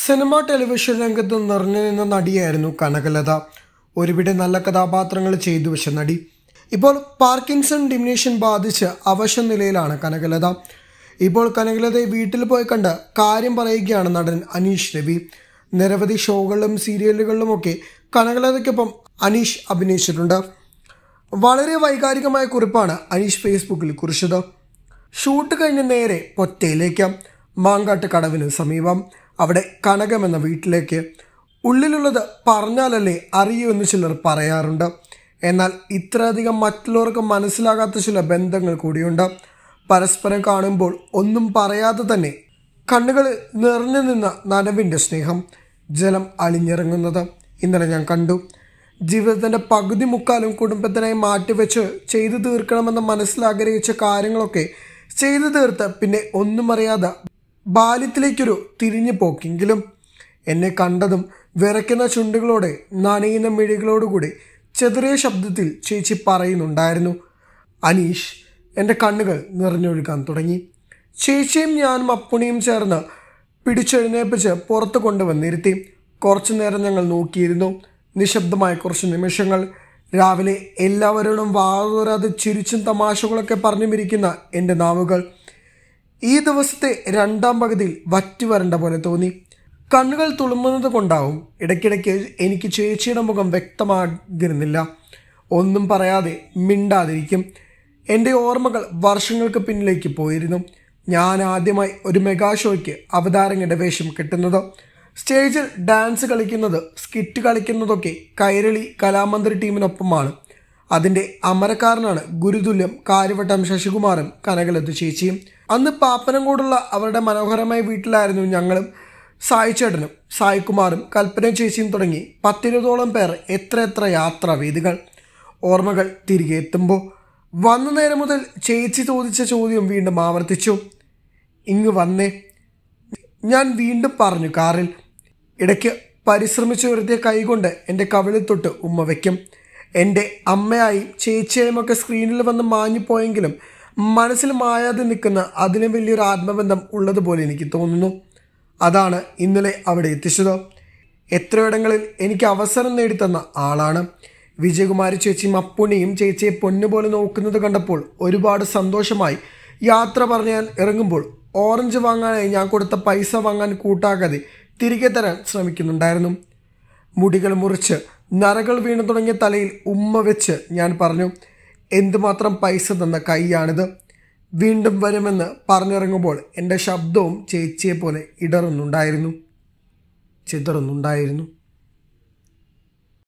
cinema television രംഗത്ത് നിറഞ്ഞു നിന്ന നടിയായിരുന്നു കനകലത ഒരുവിടെ നല്ല കഥാപാത്രങ്ങൾ ചെയ്തു വെച്ച നടി ഇപ്പോൾ പാർക്കിൻസൺ ഡിമിനേഷൻ ബാധിച്ച് അവശ നിലയിലാണ് കനകലത ഇപ്പോൾ കനകലതയെ വീട്ടിൽ പോയി കണ്ട് കാര്യം പറയുകയാണ് നടൻ അനീഷ് രവി നിരവധി ഷോകളിലും സീരിയലുകളിലുമൊക്കെ കനകലതയ്ക്കൊപ്പം അനീഷ് അഭിനയിച്ചിട്ടുണ്ട് വളരെ വൈകാരികമായ കുറിപ്പാണ് അനീഷ് ഫേസ്ബുക്കിൽ കുറിച്ചത് ഷൂട്ട് കഴിഞ്ഞ് നേരെ പൊറ്റയിലേക്കാം മാങ്കാട്ട് കടവിന് സമീപം അവിടെ കനകം എന്ന വീട്ടിലേക്ക് ഉള്ളിലുള്ളത് പറഞ്ഞാലല്ലേ അറിയൂ എന്ന് ചിലർ പറയാറുണ്ട് എന്നാൽ ഇത്രയധികം മറ്റുള്ളവർക്ക് മനസ്സിലാകാത്ത ചില ബന്ധങ്ങൾ കൂടിയുണ്ട് പരസ്പരം കാണുമ്പോൾ ഒന്നും പറയാതെ തന്നെ കണ്ണുകൾ നിറഞ്ഞു നിന്ന നനവിൻ്റെ സ്നേഹം ജലം അളിഞ്ഞിറങ്ങുന്നത് ഇന്നലെ ഞാൻ കണ്ടു ജീവിതത്തിൻ്റെ പകുതി മുക്കാലും കുടുംബത്തിനായി മാറ്റിവെച്ച് ചെയ്തു തീർക്കണമെന്ന് മനസ്സിലാഗ്രഹിച്ച കാര്യങ്ങളൊക്കെ ചെയ്തു തീർത്ത് പിന്നെ ഒന്നും അറിയാതെ ബാല്യത്തിലേക്കൊരു തിരിഞ്ഞു പോക്കെങ്കിലും എന്നെ കണ്ടതും വിറയ്ക്കുന്ന ചുണ്ടുകളോടെ നനയുന്ന മിഴികളോടുകൂടി ചെറിയ ശബ്ദത്തിൽ ചേച്ചി പറയുന്നുണ്ടായിരുന്നു അനീഷ് എൻ്റെ കണ്ണുകൾ നിറഞ്ഞൊഴുകാൻ തുടങ്ങി ചേച്ചിയും ഞാനും അപ്പുണിയും ചേർന്ന് പിടിച്ചെഴുന്നേപ്പിച്ച് പുറത്ത് കൊണ്ടുവന്നിരുത്തി കുറച്ചു നേരം ഞങ്ങൾ നോക്കിയിരുന്നു നിശബ്ദമായ കുറച്ച് നിമിഷങ്ങൾ രാവിലെ എല്ലാവരോടും വാതോരാതെ ചിരിച്ചും തമാശകളൊക്കെ പറഞ്ഞു എൻ്റെ നാവുകൾ ഈ ദിവസത്തെ രണ്ടാം പകുതിയിൽ വറ്റി വരണ്ട പോലെ തോന്നി കണ്ണുകൾ തുളുമ്പുന്നത് കൊണ്ടാവും ഇടയ്ക്കിടയ്ക്ക് എനിക്ക് ചേച്ചിയുടെ മുഖം വ്യക്തമാകിരുന്നില്ല ഒന്നും പറയാതെ മിണ്ടാതിരിക്കും എൻ്റെ ഓർമ്മകൾ വർഷങ്ങൾക്ക് പിന്നിലേക്ക് പോയിരുന്നു ഞാൻ ആദ്യമായി ഒരു മെഗാ ഷോയ്ക്ക് അവതാരങ്ങളുടെ വേഷം കിട്ടുന്നത് സ്റ്റേജിൽ ഡാൻസ് കളിക്കുന്നത് സ്കിറ്റ് കളിക്കുന്നതൊക്കെ കൈരളി കലാമന്ത്രി ടീമിനൊപ്പമാണ് അതിന്റെ അമരക്കാരനാണ് ഗുരുതുല്യം കാര്യവട്ടം ശശികുമാറും കനകലത്ത് ചേച്ചിയും അന്ന് പാപ്പനംകോടുള്ള അവരുടെ മനോഹരമായ വീട്ടിലായിരുന്നു ഞങ്ങളും സായിച്ചേട്ടനും സായികുമാറും കൽപ്പന ചേച്ചിയും തുടങ്ങി പത്തിരുപതോളം പേർ എത്രയെത്ര യാത്രാവേദികൾ ഓർമ്മകൾ തിരികെ എത്തുമ്പോൾ വന്ന നേരം മുതൽ ചേച്ചി ചോദിച്ച ചോദ്യം വീണ്ടും ആവർത്തിച്ചു ഇങ്ങ് വന്നേ ഞാൻ വീണ്ടും പറഞ്ഞു കാറിൽ ഇടയ്ക്ക് പരിശ്രമിച്ചു വരുത്തിയ കൈകൊണ്ട് എൻ്റെ കവിളിൽ തൊട്ട് ഉമ്മ വയ്ക്കും എൻ്റെ അമ്മയായും ചേച്ചിയായും ഒക്കെ സ്ക്രീനിൽ വന്ന് മാഞ്ഞുപോയെങ്കിലും മനസ്സിൽ മായാതെ നിൽക്കുന്ന അതിന് വലിയൊരു ആത്മബന്ധം ഉള്ളതുപോലെ എനിക്ക് തോന്നുന്നു അതാണ് ഇന്നലെ അവിടെ എത്തിച്ചത് എത്രയിടങ്ങളിൽ എനിക്ക് അവസരം നേടിത്തന്ന ആളാണ് വിജയകുമാരി ചേച്ചിയും അപ്പുണ്ണിയും ചേച്ചിയെ പൊന്നുപോലെ നോക്കുന്നത് കണ്ടപ്പോൾ ഒരുപാട് സന്തോഷമായി യാത്ര പറഞ്ഞാൽ ഞാൻ ഇറങ്ങുമ്പോൾ ഓറഞ്ച് വാങ്ങാനായി ഞാൻ കൊടുത്ത പൈസ വാങ്ങാൻ കൂട്ടാക്കാതെ തിരികെ തരാൻ ശ്രമിക്കുന്നുണ്ടായിരുന്നു മുടികൾ മുറിച്ച് നരകൾ വീണു തുടങ്ങിയ തലയിൽ ഉമ്മ വെച്ച് ഞാൻ പറഞ്ഞു എന്തുമാത്രം പൈസ തന്ന കൈയാണിത് വീണ്ടും വരുമെന്ന് പറഞ്ഞിറങ്ങുമ്പോൾ എൻ്റെ ശബ്ദവും ചേച്ചിയെ പോലെ ഇടറുന്നുണ്ടായിരുന്നു ചിതറുന്നുണ്ടായിരുന്നു